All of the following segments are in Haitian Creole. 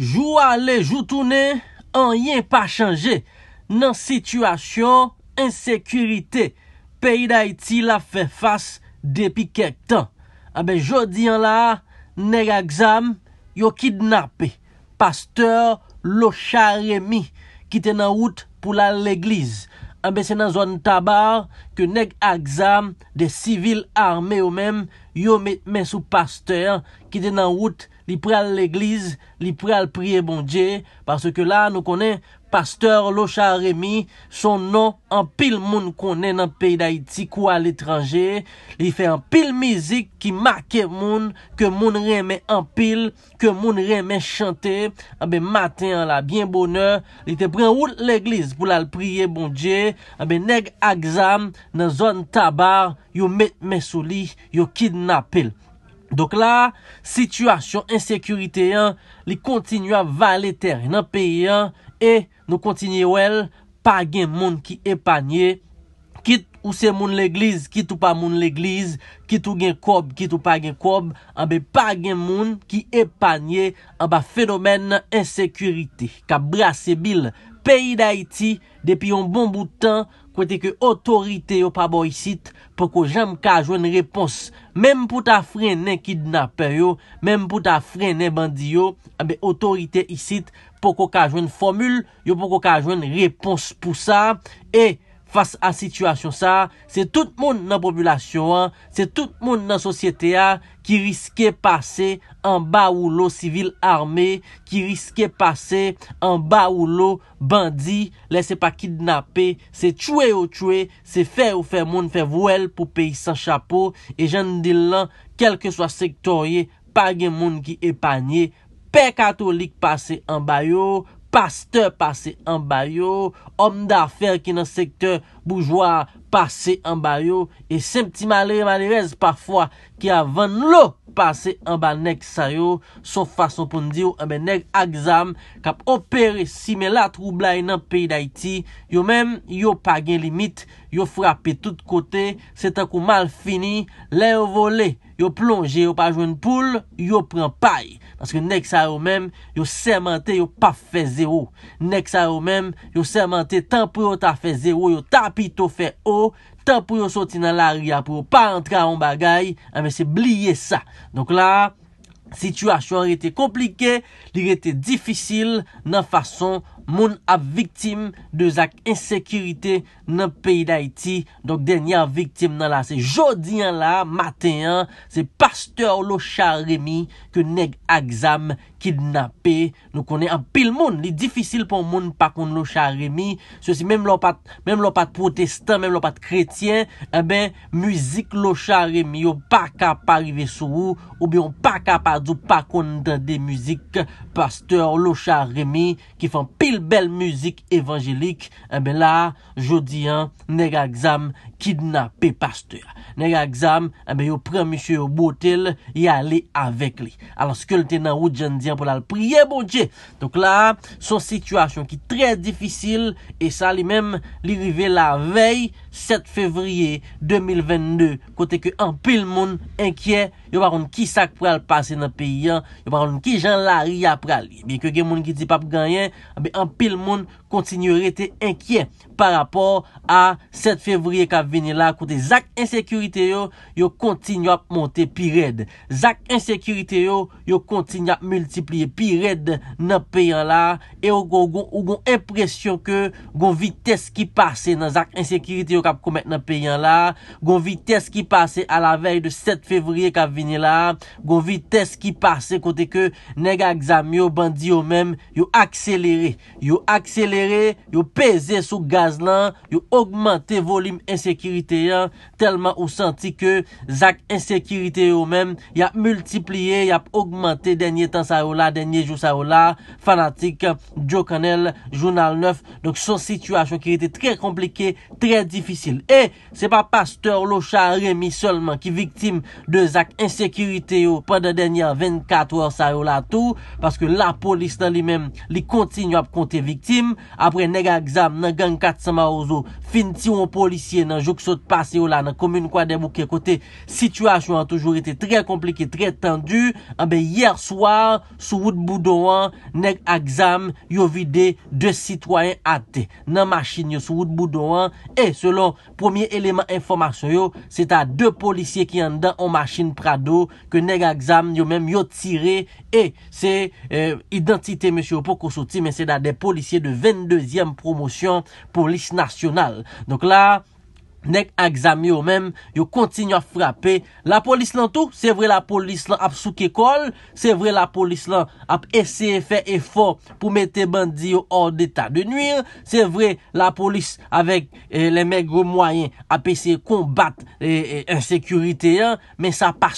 Jou alè, joutounè, an yè pa chanjè nan situasyon ensekürite peyi da iti la fè fass depi kèk tan. A be jodi an la, neg aksam yo kidnapè, pasteur lo charemi ki te nan wout pou la l'eglize. A be se nan zon tabar ke neg aksam de sivil arme yo mèm yo mè sou pasteur ki te nan wout Li pre al l'eglize, li pre al priye bon dje. Parce que la nou konen pasteur Locha Remy. Son nou an pil moun konen nan pey da iti kwa l'etranje. Li fe an pil mizik ki make moun, ke moun reme an pil, ke moun reme chante. A ah be matin la, bien bonheur. Li te pre an wout l'eglize pou la priye bon dje. A ah be neg aksam nan zon tabar, yo met mesouli, yo kidnapil. Donk la, situasyon ensekurite yon, li kontinu an valeter nan peyi yon, e nou kontinu el, pa gen moun ki epanye, kit ou se moun l'eglize, kit ou pa moun l'eglize, kit ou gen kob, kit ou pa gen kob, anbe pa gen moun ki epanye anba fenomen ensekurite, ka brase bil. peyi da iti, depi yon bon boutan, kwen te ke otorite yo pa bo yisit, pou ko jam kajwen repons, menm pou ta frenen kidnapen yo, menm pou ta frenen bandiyo, abe otorite yisit, pou ko kajwen fomul, yo pou ko kajwen repons pou sa, e, Fas a situasyon sa, se tout moun nan populasyon an, se tout moun nan sosyete a ki riske pase an ba ou lo sivil arme, ki riske pase an ba ou lo bandi, lese pa kidnape, se tue ou tue, se fe ou fe moun fe vwel pou peyi san chapo, e jan di lan, kel ke soa sektorye, pa gen moun ki epanye, pe katolik pase an bayo, Pasteur pase an ba yo, om da afer ki nan sektor boujwa pase an ba yo, e sem ti malere malerez pafwa ki avan lo pase an ba nek sa yo, sou fason pou n diyo eh anbe nek aksam kap operi simelat roublai nan peyi da iti, yo men yo pa gen limit, yo frape tout kote, se tankou mal fini, le yo vole, yo plonge, yo pa jwen poule, yo pren paye. Anseke nek sa yo menm, yo semente yo pa fe zero. Nek sa yo menm, yo semente tan pou yo ta fe zero, yo ta pi to fe o, tan pou yo soti nan la ria pou yo pa entra an bagay, anme se bliye sa. Donk la, situasyon rete komplike, li rete difisil nan fason anmen. moun ap viktim de zak insekirite nan peyi da iti. Donk denyan viktim nan la. Se jodi an la, maten an, se pasteur lo char remi ke neg aksam kidnapé. Nou konen an pil moun. Li difisil pon moun pakon lo char remi. Se si menm lopat protestan, menm lopat kretien, e eh ben, muzik lo char remi yo pakaparive sou ou biyon pakapadou pakon dan de muzik. Pasteur lo char remi ki fan pil bel muzik evanjelik, eh be la, jodi an, neg a gzam kidnap e pastur. Neg a gzam, eh be yo pran misyo bon yo botel, e ale avek li. Alos, ke lte nan ou djan diyan pou la l priye, bon dje. Tonk la, son situasyon ki tre difisil, e sa li mem, li rive la vey, set fevriye 2022, kote ke anpe l moun enkyen, yo baron ki sak pral pase nan peyi an, yo baron ki jan lari ap pral li. Bien ke gen moun ki di pap ganyen, eh be an pil moun kontinu rete enkyen pa rapor a 7 fevriye kap vini la konte zak insekurite yo yo kontinu ap monte pi red zak insekurite yo yo kontinu ap multiplie pi red nan peyan la e yo gongon ou gongon impresyon ke gongon vites ki pase nan zak insekurite yo kap komet nan peyan la gongon vites ki pase a la vey de 7 fevriye kap vini la gongon vites ki pase konte ke nega exam yo bandi yo men yo akselere yo akselere yo peze sou gaz lan, yo augmente volim ensekirite yon, telman ou santi ke Zak ensekirite yo men, yap multipliye, yap augmente denye tan sa yon la, denye jou sa yon la, fanatik, Joe Connell, Jounal 9, donk son situasyon ki rete tre komplike, tre difisil. E, se pa Pastor Locha Remy solman ki viktim de Zak ensekirite yo, pandan denye 24 or sa yon la tou, paske la polis nan li men li kontin yo ap konti viktim, apre nega egzam nan gen kat sa ma ouzo fin ti yon polisye nan jok sot pase yo la nan komune kwa debouke kote situasyon an toujou rete tre komplike, tre tendu an ah be yer swa sou wout boudouan neg aksam yo vide de sitwayen ate nan masin yo sou wout boudouan e selon premier eleman informasyon yo se ta de polisye ki an dan an masin prado ke neg aksam yo menm yo tire e se eh, identite monsi yo poko soti men se da de polisye de 22e promosyon polis nasyonal Donc là, Nèk aksam yo mèm Yo kontinyo a frape La polis lantou Se vre la polis lant ap souke kol Se vre la polis lant ap ese fe efor Pou mette bandi yo or deta de nuir Se vre la polis Avek eh, le mègre mwayen Ape se kombat Ensekurite eh, eh, ya Men sa pa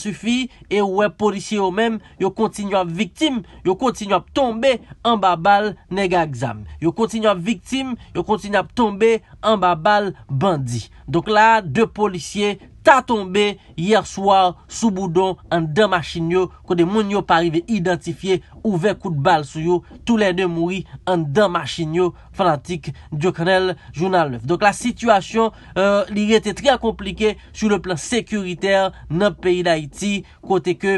sufi E wè polis yo mèm Yo kontinyo a viktim Yo kontinyo a tombe An ba bal nèk aksam Yo kontinyo a viktim Yo kontinyo a tombe an ba bal bandits. Donc là, deux policiers a tombe yersouar souboudon an damashinyo kote moun yo parive identifiye ouve kout bal sou yo, tou le de mouri an damashinyo fanatik diokranel jounal 9. Donk la sitwasyon euh, li rete triya komplike sou le plan sekuriter nan peyi da iti kote ke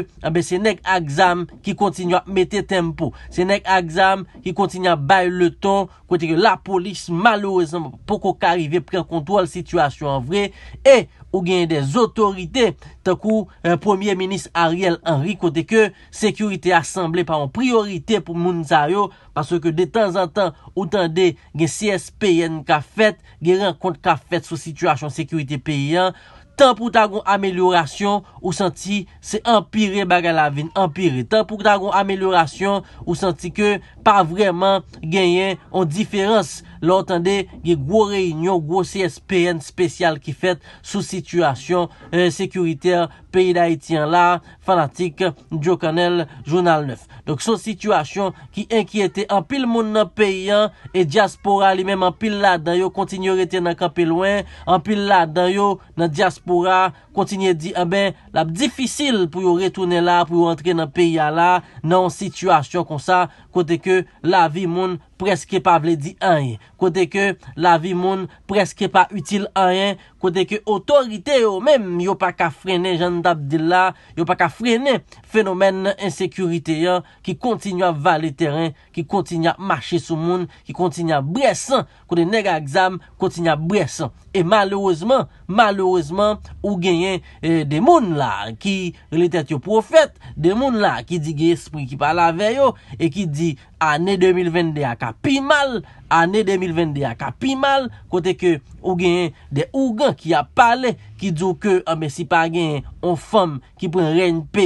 se nek aksam ki kontinyo a mette tempo, se nek aksam ki kontinyo a bay le ton kote ke la polis malouresan poko karive prekontwal sitwasyon an vre, e ou genye de Zotorite, tankou, premier minis Ariel Henry kote ke, sekurite asemble pa an priorite pou moun zaryo, paswe ke de tan zan tan, ou tan de gen CSPN ka fet, gen renkont ka fet sou situasyon sekurite peyan, tan pou ta gon ameliorasyon, ou santi se empire baga la vin, tan pou ta gon ameliorasyon, ou santi ke pa vreman genyen an diferans la otande ge gwo reynyon gwo CSPN spesyal ki fet sou situasyon euh, sekuriter peyi da iti an la fanatik Djo Kanel Jounal 9 sou situasyon ki enkyete an pil moun nan peyi an e diaspora li menm an pil la dan yo kontinye rete nan kapi lwen an pil la dan yo nan diaspora kontinye di abe eh la bdifisil pou yo retoune la pou yo rentre nan peyi an la nan situasyon kon sa kote ke la vi moun preske pa vle di anye, kote ke la vi moun preske pa util anye, Kote ke otorite yo men, yo pa ka frene jan Dabdila, yo pa ka frene fenomen insekurite yo, ki kontinye a vali teren, ki kontinye a mache sou moun, ki kontinye a bresan, kote neg a exam, kontinye a bresan. E malouzman, malouzman, ou genyen eh, de moun la, ki relitet yo profet, de moun la, ki di ge espri ki pala ve yo, e ki di, ane 2020 de a ka pi mal, malouzman. Ane 2020 de ak api mal Kote ke ou gen de ou gen ki ap pale ki djou ke, anbe si pa gen, on fom, ki pren reyn pe,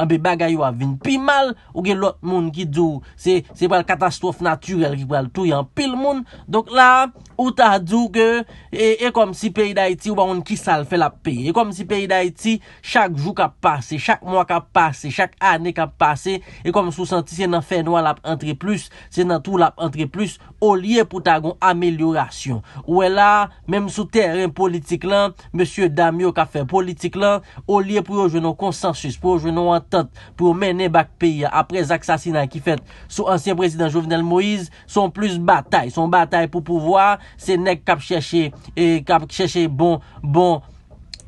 anbe bagay yo avin pi mal, ou gen lot moun ki djou, se pral katastrof naturel, ki pral tou yon pil moun, donk la, ou ta djou ke, e, e kom si peyi da iti, ou ba on ki sal fe la pe, e kom si peyi da iti, chak jou ka pase, chak mwa ka pase, chak ane ka pase, e kom sou santi, se nan fè nou an la entri plus, se nan tou la entri plus, ou liye pou ta gon ameliorasyon, ou e la, menm sou terren politik lan, ou e la, menm sou terren politik lan, Monsye Damyo ka fe politik la, o liye pou yo jwenon konsensus, pou yo jwenon entente, pou menen bak peyi apre zaksasina ki fet sou ansyen prezident Jovenel Moïse, son plus batay, son batay pou pouvoa, se nek kap cheshe, e kap cheshe bon, bon,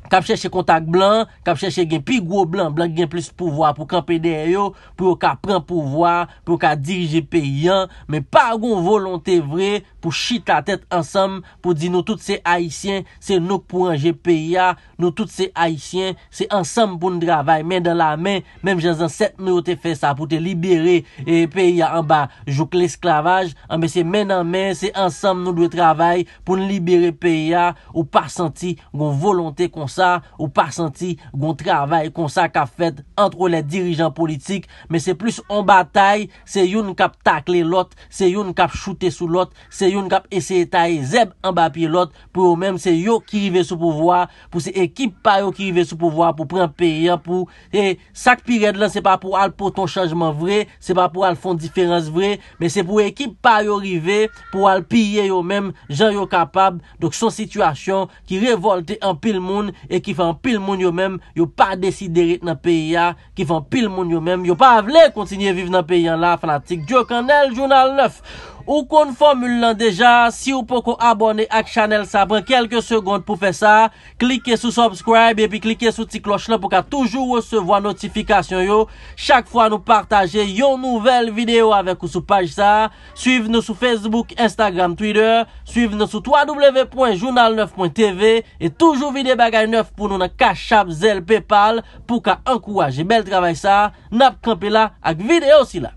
Kap chèche kontak blan, kap chèche gen pi gwo blan, blan gen plus pouvoi pou kampèdè yo, pou yo ka pren pouvoi, pou yo ka dirije pe yon, men pa goun volontè vre pou chit la tèt ansam, pou di nou tout se haisyen, se nou pou anje pe yon, nou tout se haisyen, se ansam pou nou dravay, men dan la men, men jazan set mè yo te fè sa pou te libere e, pe yon anba, jok l'esklavaj, anbe se men nan men, se ansam nou dwe travay pou nou libere pe yon, ou pa santi goun volontè kon sa. Ou pa santi gon travay kon sa ka fet Antro le dirijan politik Men se plus an batay Se yon kap takle lot Se yon kap chute sou lot Se yon kap ese etay zeb an ba pi lot Pou yo menm se yo ki rive sou pouvoa Pou se ekip pa yo ki rive sou pouvoa Pou pren piye Sak pi red lan se pa pou al poton chanjman vre Se pa pou al fon diferans vre Men se pou ekip pa yo rive Pou al piye yo menm Jan yo kapab Son situasyon ki revolte an pil moun E ki fan pil moun yo men, yo pa desi derit nan peyi ya Ki fan pil moun yo men, yo pa avle kontinye viv nan peyi ya la fanatik Joe Kanel, Jounal 9 Ou kon formule lan deja, si ou pou kon abone ak chanel sa, pran kelke segonde pou fe sa, klike sou subscribe epi klike sou ti kloche lan pou ka toujou wesevo an notifikasyon yo. Chak fwa nou partaje yon nouvel video avek ou sou paj sa. Suiv nou sou Facebook, Instagram, Twitter. Suiv nou sou www.journal9.tv E toujou vide bagay 9 pou nou nan kachap zel Paypal pou ka an kouwaje bel travay sa. Nap kampela ak video si la.